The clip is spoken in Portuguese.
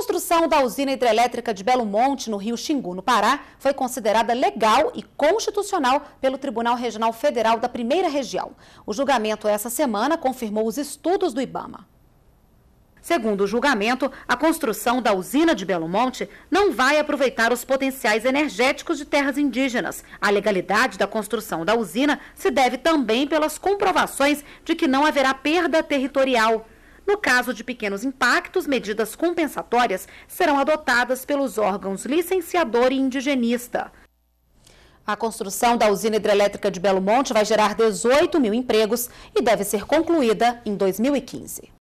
construção da usina hidrelétrica de Belo Monte, no Rio Xingu, no Pará, foi considerada legal e constitucional pelo Tribunal Regional Federal da Primeira Região. O julgamento essa semana confirmou os estudos do Ibama. Segundo o julgamento, a construção da usina de Belo Monte não vai aproveitar os potenciais energéticos de terras indígenas. A legalidade da construção da usina se deve também pelas comprovações de que não haverá perda territorial. No caso de pequenos impactos, medidas compensatórias serão adotadas pelos órgãos licenciador e indigenista. A construção da usina hidrelétrica de Belo Monte vai gerar 18 mil empregos e deve ser concluída em 2015.